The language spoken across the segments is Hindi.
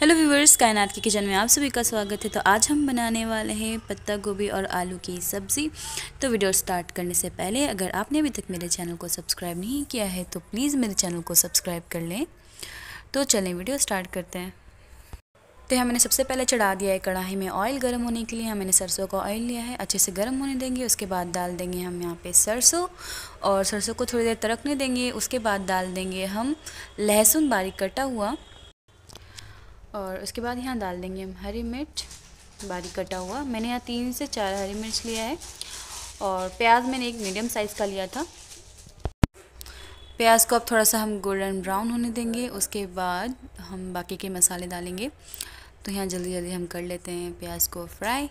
हेलो व्यूवर्स कायनात के किचन में आप सभी का स्वागत है तो आज हम बनाने वाले हैं पत्ता गोभी और आलू की सब्ज़ी तो वीडियो स्टार्ट करने से पहले अगर आपने अभी तक मेरे चैनल को सब्सक्राइब नहीं किया है तो प्लीज़ मेरे चैनल को सब्सक्राइब कर लें तो चलें वीडियो स्टार्ट करते हैं तो हमने सबसे पहले चढ़ा दिया है कढ़ाई में ऑयल गर्म होने के लिए हमने सरसों का ऑयल लिया है अच्छे से गर्म होने देंगे उसके बाद डाल देंगे हम यहाँ पे सरसों और सरसों को थोड़ी देर तरकने देंगे उसके बाद डाल देंगे हम लहसुन बारीक कटा हुआ और उसके बाद यहाँ डाल देंगे हम हरी मिर्च बारीक कटा हुआ मैंने यहाँ तीन से चार हरी मिर्च लिया है और प्याज मैंने एक मीडियम साइज़ का लिया था प्याज को अब थोड़ा सा हम गोल्डन ब्राउन होने देंगे उसके बाद हम बाकी के मसाले डालेंगे तो यहाँ जल्दी जल्दी हम कर लेते हैं प्याज को फ्राई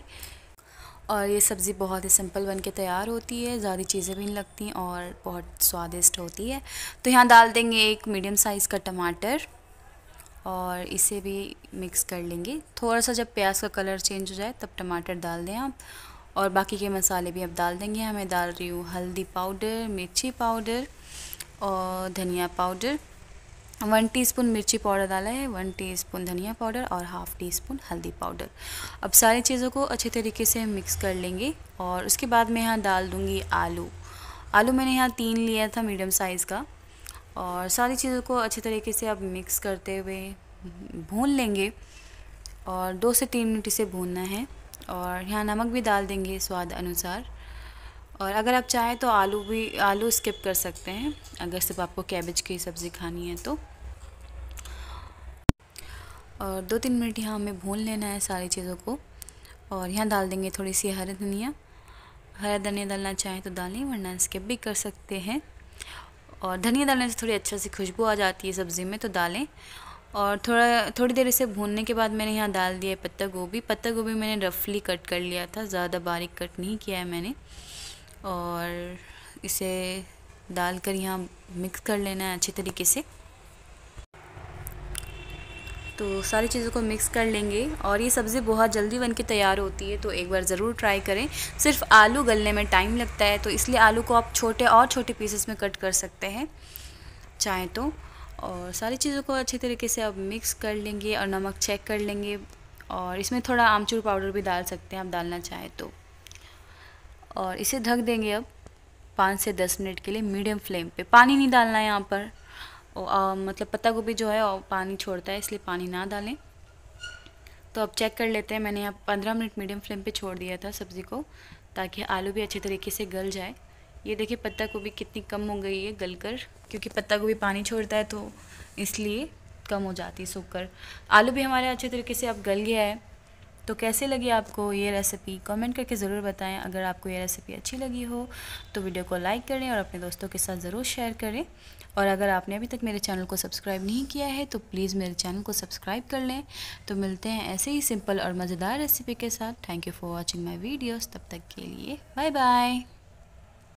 और ये सब्ज़ी बहुत ही सिंपल बन के तैयार होती है ज़्यादा चीज़ें भी नहीं लगती और बहुत स्वादिष्ट होती है तो यहाँ डाल देंगे एक मीडियम साइज़ का टमाटर और इसे भी मिक्स कर लेंगे थोड़ा सा जब प्याज का कलर चेंज हो जाए तब टमाटर डाल दें आप और बाकी के मसाले भी आप डाल देंगे हमें डाल रही हूँ हल्दी पाउडर मिर्ची पाउडर और धनिया पाउडर वन टीस्पून मिर्ची पाउडर डाला है वन टीस्पून धनिया पाउडर और हाफ़ टी स्पून हल्दी पाउडर अब सारी चीज़ों को अच्छे तरीके से मिक्स कर लेंगे और उसके बाद मैं यहाँ डाल दूँगी आलू आलू मैंने यहाँ तीन लिया था मीडियम साइज़ का और सारी चीज़ों को अच्छे तरीके से अब मिक्स करते हुए भून लेंगे और दो से तीन मिनट इसे भूनना है और यहाँ नमक भी डाल देंगे स्वाद अनुसार और अगर आप चाहें तो आलू भी आलू स्किप कर सकते हैं अगर सिर्फ आपको कैबेज की सब्ज़ी खानी है तो और दो तीन मिनट यहाँ हमें भून लेना है सारी चीज़ों को और यहाँ डाल देंगे थोड़ी सी हरा धनिया हरा धनिया डालना चाहें तो डालें वरना स्किप भी कर सकते हैं और धनिया डालने से थोड़ी अच्छा सी खुशबू आ जाती है सब्ज़ी में तो डालें और थोड़ा थोड़ी देर इसे भूनने के बाद मैंने यहाँ डाल दिया है पत्ता गोभी पत्ता गोभी मैंने रफली कट कर लिया था ज़्यादा बारीक कट नहीं किया है मैंने और इसे डाल कर यहाँ मिक्स कर लेना है अच्छे तरीके से तो सारी चीज़ों को मिक्स कर लेंगे और ये सब्ज़ी बहुत जल्दी बन के तैयार होती है तो एक बार ज़रूर ट्राई करें सिर्फ आलू गलने में टाइम लगता है तो इसलिए आलू को आप छोटे और छोटे पीसेस में कट कर सकते हैं चाहें तो और सारी चीज़ों को अच्छी तरीके से आप मिक्स कर लेंगे और नमक चेक कर लेंगे और इसमें थोड़ा आमचूर पाउडर भी डाल सकते हैं आप डालना चाहें तो और इसे ढक देंगे अब पाँच से दस मिनट के लिए मीडियम फ्लेम पे पानी नहीं डालना है यहाँ पर मतलब पत्ता गोभी जो है पानी छोड़ता है इसलिए पानी ना डालें तो अब चेक कर लेते हैं मैंने यहाँ पंद्रह मिनट मीडियम फ्लेम पे छोड़ दिया था सब्ज़ी को ताकि आलू भी अच्छे तरीके से गल जाए ये देखिए पत्ता गोभी कितनी कम हो गई है गल कर क्योंकि पत्ता गोभी पानी छोड़ता है तो इसलिए कम हो जाती है सूख कर आलू भी हमारे अच्छे तरीके से अब गल गया है तो कैसे लगी आपको ये रेसिपी कमेंट करके ज़रूर बताएं अगर आपको ये रेसिपी अच्छी लगी हो तो वीडियो को लाइक करें और अपने दोस्तों के साथ ज़रूर शेयर करें और अगर आपने अभी तक मेरे चैनल को सब्सक्राइब नहीं किया है तो प्लीज़ मेरे चैनल को सब्सक्राइब कर लें तो मिलते हैं ऐसे ही सिंपल और मज़ेदार रेसिपी के साथ thank you for watching my videos तब तक के लिए बाय बाय